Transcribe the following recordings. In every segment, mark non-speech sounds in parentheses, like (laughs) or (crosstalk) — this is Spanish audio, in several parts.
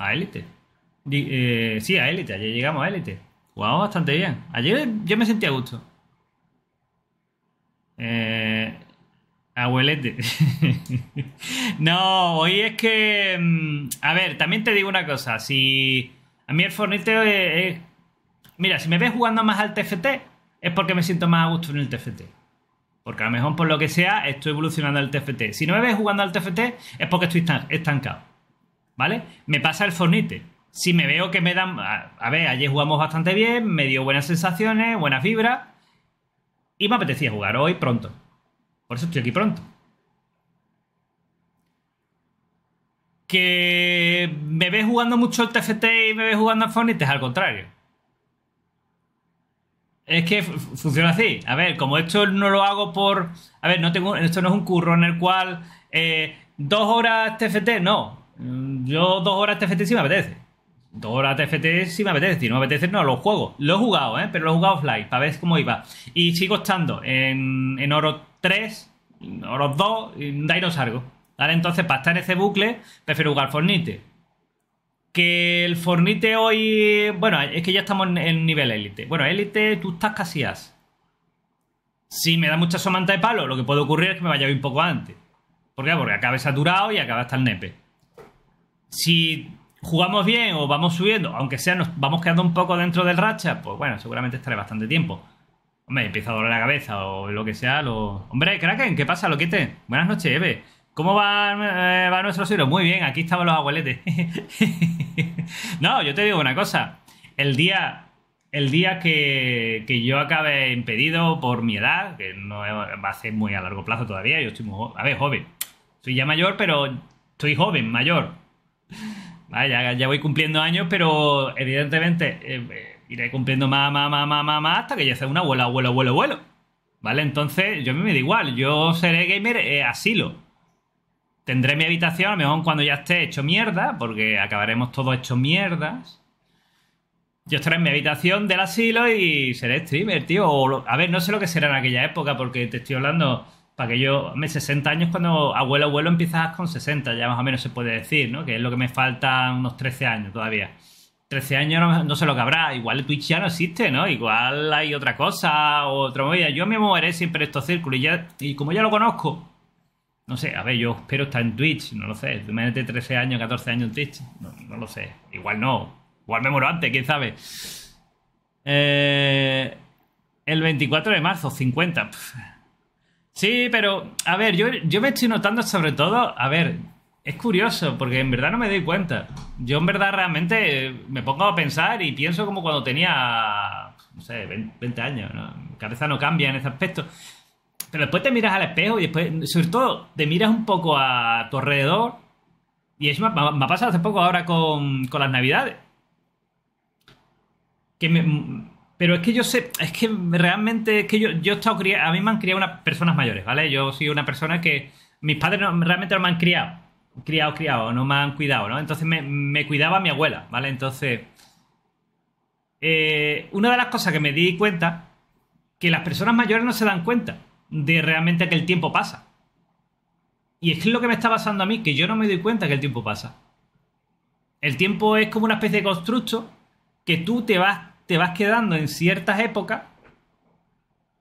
a élite. Eh, sí, a élite, ayer llegamos a élite. Jugamos bastante bien. Ayer yo me sentí a gusto. Eh, abuelete. (laughs) no, hoy es que... Mm, a ver, también te digo una cosa. Si... A mí el Fornite es... Mira, si me ves jugando más al TFT, es porque me siento más a gusto en el TFT. Porque a lo mejor por lo que sea estoy evolucionando al TFT. Si no me ves jugando al TFT, es porque estoy estancado. ¿vale? Me pasa el Fornite. Si me veo que me dan... A, ver, ayer jugamos bastante bien, me dio buenas sensaciones, buenas vibras. Y me apetecía jugar hoy pronto. Por eso estoy aquí pronto. Que me ve jugando mucho el TFT y me ve jugando al es al contrario. Es que funciona así. A ver, como esto no lo hago por... A ver, no tengo, esto no es un curro en el cual... Eh, dos horas TFT, no. Mm, yo dos horas TFT sí me apetece. Dos horas TFT sí me apetece. Si no me apetece, no lo juego. Lo he jugado, ¿eh? Pero lo he jugado offline, para ver cómo iba. Y sigo estando en, en oro 3, oro 2, de ahí no salgo. ¿Vale? Entonces, para estar en ese bucle, prefiero jugar Fornite. Que el Fornite hoy. Bueno, es que ya estamos en, nivel élite. Bueno, élite, tú estás casi as. Si me da mucha somanta de palo, lo que puede ocurrir es que me vaya un poco antes. ¿Por qué? Porque acabe saturado y acaba hasta el nepe si jugamos bien o vamos subiendo, aunque sea nos vamos quedando un poco dentro del racha, pues bueno, seguramente estaré bastante tiempo. Hombre, empieza a doler la cabeza o lo que sea. Lo... Hombre, Kraken, ¿qué pasa, Lo loquete? Buenas noches, Eve. ¿Cómo va, eh, nuestro suelo? Muy bien, aquí estaban los abueletes. (laughs) no, yo te digo una cosa. El día, el día que, que, yo acabe impedido por mi edad, que no va a ser muy a largo plazo todavía, yo estoy muy joven. A ver, joven. Soy ya mayor, pero estoy joven, mayor vaya ah, ya, voy cumpliendo años, pero evidentemente eh, eh, iré cumpliendo más, más, más, más, más, hasta que ya sea una abuela, abuelo, abuelo, abuelo. ¿Vale? Entonces, yo me da igual, yo seré gamer eh, asilo. Tendré mi habitación, a lo mejor cuando ya esté hecho mierda, porque acabaremos todos hechos mierdas. Yo estaré en mi habitación del asilo y seré streamer, tío. O, a ver, no sé lo que será en aquella época, porque te estoy hablando para que yo, me 60 años cuando abuelo abuelo empiezas con 60, ya más o menos se puede decir, ¿no? Que es lo que me falta unos 13 años todavía. 13 años no, sé lo que habrá, igual Twitch ya no existe, ¿no? Igual hay otra cosa otra movida. Yo me moveré siempre estos círculos y, ya, y como ya lo conozco, no sé, a ver, yo espero estar en Twitch, no lo sé. Me Imagínate 13 años, 14 años en Twitch, no, lo sé. Igual no, igual me muero antes, quién sabe. Eh, el 24 de marzo, 50. Sí, pero, a ver, yo, yo me estoy notando sobre todo, a ver, es curioso, porque en verdad no me doy cuenta. Yo en verdad realmente me pongo a pensar y pienso como cuando tenía, no sé, 20 años, ¿no? Mi cabeza no cambia en ese aspecto. Pero después te miras al espejo y después, sobre todo, te miras un poco a tu alrededor. Y eso me, ha pasado hace poco ahora con, con las navidades. Que me, pero es que yo sé, es que realmente, es que yo, yo he estado a mí me han criado unas personas mayores, ¿vale? Yo soy una persona que mis padres realmente no me han criado, criado, criado, no me han cuidado, ¿no? Entonces me, cuidaba mi abuela, ¿vale? Entonces, eh, una de las cosas que me di cuenta, que las personas mayores no se dan cuenta de realmente que el tiempo pasa. Y es que es lo que me está pasando a mí, que yo no me doy cuenta que el tiempo pasa. El tiempo es como una especie de constructo que tú te vas te vas quedando en ciertas épocas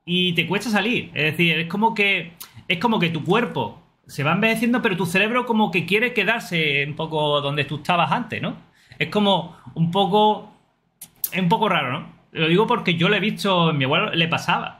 y te cuesta salir. Es decir, es como que, es como que tu cuerpo se va envejeciendo, pero tu cerebro como que quiere quedarse un poco donde tú estabas antes, ¿no? Es como un poco... Es un poco raro, ¿no? Lo digo porque yo lo he visto, en mi abuelo le pasaba.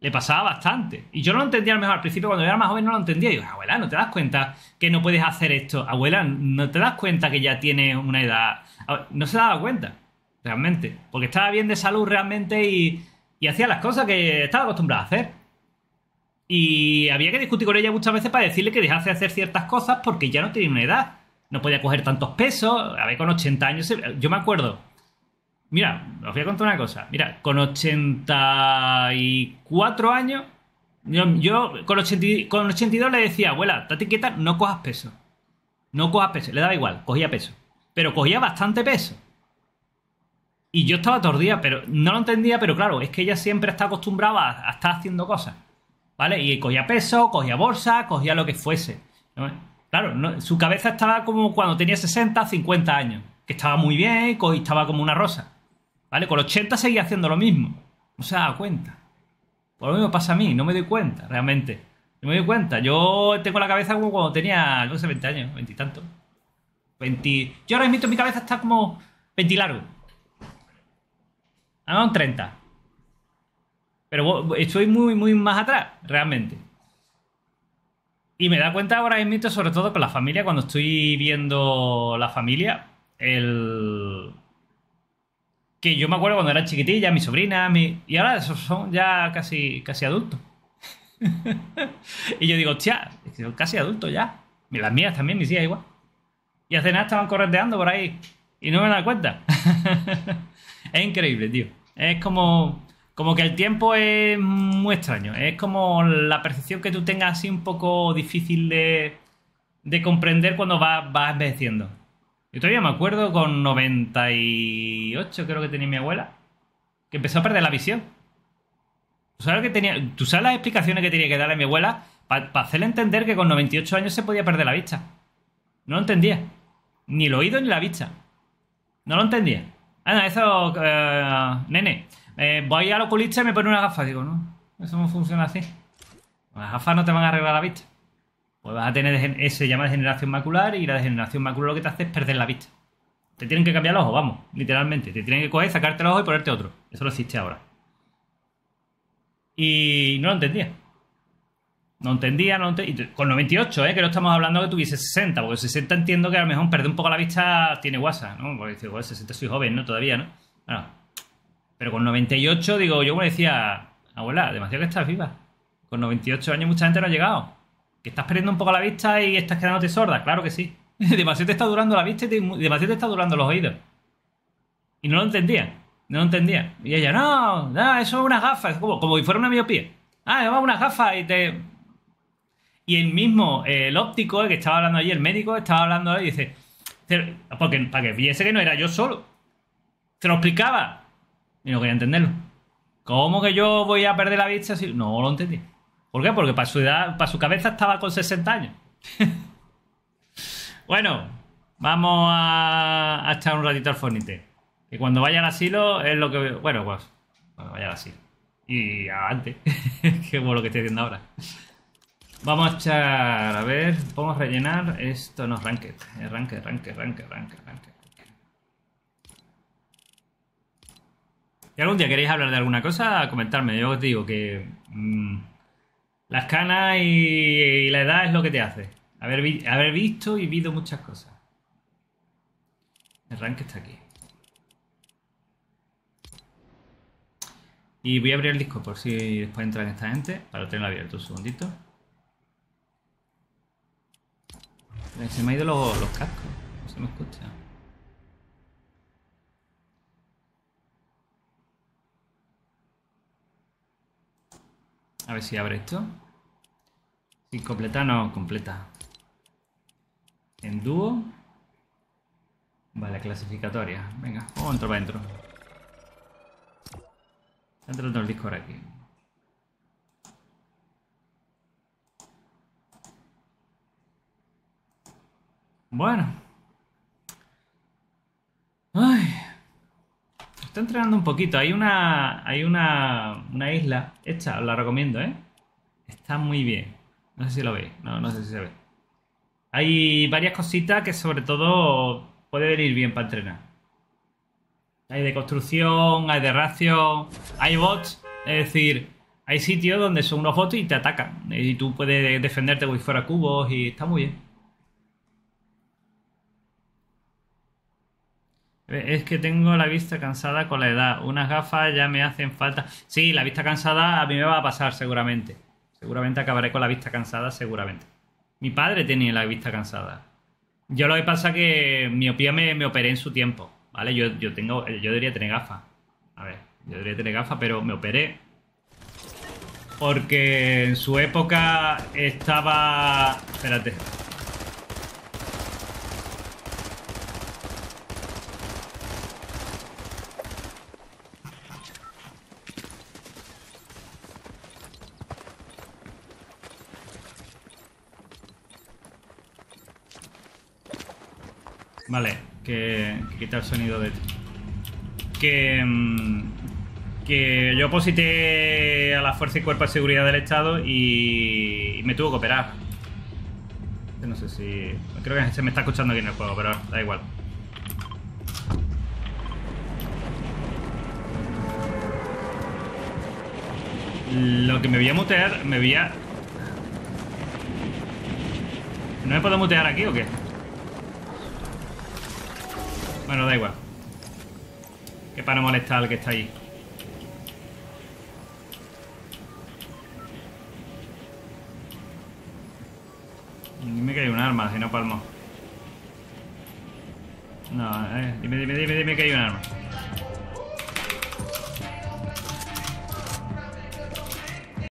Le pasaba bastante. Y yo no lo entendía mejor al principio, cuando yo era más joven no lo entendía. Y digo, abuela, ¿no te das cuenta que no puedes hacer esto? Abuela, ¿no te das cuenta que ya tienes una edad? Ah, no se daba cuenta realmente. Porque estaba bien de salud realmente y, hacía las cosas que estaba acostumbrada a hacer. Y había que discutir con ella muchas veces para decirle que dejase de hacer ciertas cosas porque ya no tenía una edad. No podía coger tantos pesos. A ver, con 80 años. Yo me acuerdo. Mira, os voy a contar una cosa. Mira, con 84 años. Yo, con, con 82 le decía, abuela, date quieta, no cojas peso. No cojas peso. Le daba igual, cogía peso. Pero cogía bastante peso. Y yo estaba tordía, pero no lo entendía, pero claro, es que ella siempre está acostumbrada a, estar haciendo cosas. ¿Vale? Y cogía peso, cogía bolsa, cogía lo que fuese. Claro, su cabeza estaba como cuando tenía 60, 50 años, que estaba muy bien y estaba como una rosa. ¿Vale? Con 80 seguía haciendo lo mismo. No se daba cuenta. Por lo mismo pasa a mí, no me doy cuenta, realmente. No me doy cuenta. Yo tengo la cabeza como cuando tenía, no sé, 20 años, 20 y tanto. 20... Yo ahora mismo mi cabeza está como 20 han ah, 30. Pero estoy muy, muy más atrás, realmente. Y me da cuenta ahora mismo, sobre todo con la familia, cuando estoy viendo la familia, el... Que yo me acuerdo cuando era chiquitilla, mi sobrina, mi... Y ahora son ya casi, casi adultos. (laughs) y yo digo, hostia, casi adultos ya. Las mías también, mis hijas igual. Y hace nada estaban correteando por ahí. Y no me da cuenta. (laughs) es increíble, tío. Es como, como que el tiempo es muy extraño. Es como la percepción que tú tengas así un poco difícil de, comprender cuando vas va envejeciendo. Yo todavía me acuerdo con 98, creo que tenía mi abuela, que empezó a perder la visión. ¿Tú sabes, que tenía, ¿tú las explicaciones que tenía que dar a mi abuela para hacerle entender que con 98 años se podía perder la vista? No lo entendía. Ni el oído ni la vista. No lo entendía no, eso, eh, nene, eh, voy voy al oculista y me pone una gafas Digo, no, eso no funciona así. Las gafas no te van a arreglar la vista. Pues vas a tener, ese eh, se llama degeneración macular y la degeneración macular lo que te hace es perder la vista. Te tienen que cambiar el ojo, vamos, literalmente. Te tienen que coger, sacarte el ojo y ponerte otro. Eso lo existe ahora. Y no lo entendía. No entendía, no entendía. Con 98, ¿eh? que no estamos hablando de que tuviese 60, porque 60 entiendo que a lo mejor perder un poco la vista tiene guasa, ¿no? Porque 60 soy joven, ¿no? Todavía, ¿no? pero con 98, digo, yo me decía, abuela, demasiado que estás viva. Con 98 años mucha gente no ha llegado. Que estás perdiendo un poco la vista y estás quedándote sorda, claro que sí. (laughs) demasiado te está durando la vista y demasiado te está durando los oídos. Y no lo entendía, no lo entendía. Y ella, no, eso es una gafa, como, como si fuera una miopía. Ah, es una gafa y te y el mismo, eh, el óptico, el que estaba hablando allí, el médico, estaba hablando ahí y dice, porque para que viese que no era yo solo. Te lo explicaba. Y no quería entenderlo. ¿Cómo que yo voy a perder la vista si.? No lo entendí. ¿Por qué? Porque para su edad, para su cabeza estaba con 60 años. (laughs) bueno, vamos a, a, un ratito al Fornite. Que cuando vaya al asilo es lo que. Bueno, pues. Cuando vaya al asilo. Y adelante. (laughs) que es lo que estoy diciendo ahora. Vamos a echar, a ver, vamos a rellenar esto, no, ranked, eh, ranked, ranked, ranked, ranked, ranke. Si algún día queréis hablar de alguna cosa, comentarme? yo os digo que mm, las canas y, la edad es lo que te hace. Haber, visto y vivido muchas cosas. El ranked está aquí. Y voy a abrir el disco por si después entran esta gente para tenerlo abierto un segundito. Se me han ido los, cascos. No se me escucha. A ver si abre esto. Si completa, no, completa. En dúo. Vale, clasificatoria. Venga, vamos a entrar para adentro. Está entrando el disco aquí. Bueno. Ay. Está entrenando un poquito. Hay una. Hay una. isla. Esta, os la recomiendo, ¿eh? Está muy bien. No sé si lo veis. No, no sé si se ve. Hay varias cositas que sobre todo puede venir bien para entrenar. Hay de construcción, hay de racio hay bots. Es decir, hay sitios donde son unos bots y te atacan. Y tú puedes defenderte con fuera cubos y está muy bien. Eh, es que tengo la vista cansada con la edad. Unas gafas ya me hacen falta. Sí, la vista cansada a mí me va a pasar seguramente. Seguramente acabaré con la vista cansada, seguramente. Mi padre tenía la vista cansada. Yo lo que pasa que mi me, me operé en su tiempo, ¿vale? Yo, yo, tengo, eh, yo debería tener gafas. A ver, yo debería tener gafas, pero me operé. Porque en su época estaba... Espérate. Vale, que, quita el sonido de esto. Que, mm, que yo posité a la Fuerza y Cuerpo de Seguridad del Estado y, y me tuvo que operar. Yo no sé si... Creo que se me está escuchando aquí en el juego, pero da igual. Lo que me voy a mutear, me voy a... ¿No me puedo mutear aquí o qué? Bueno, da igual. Que para molestar al que está ahí. Dime que hay un arma, si no palmo. No, eh, dime, dime, dime, dime que hay un arma.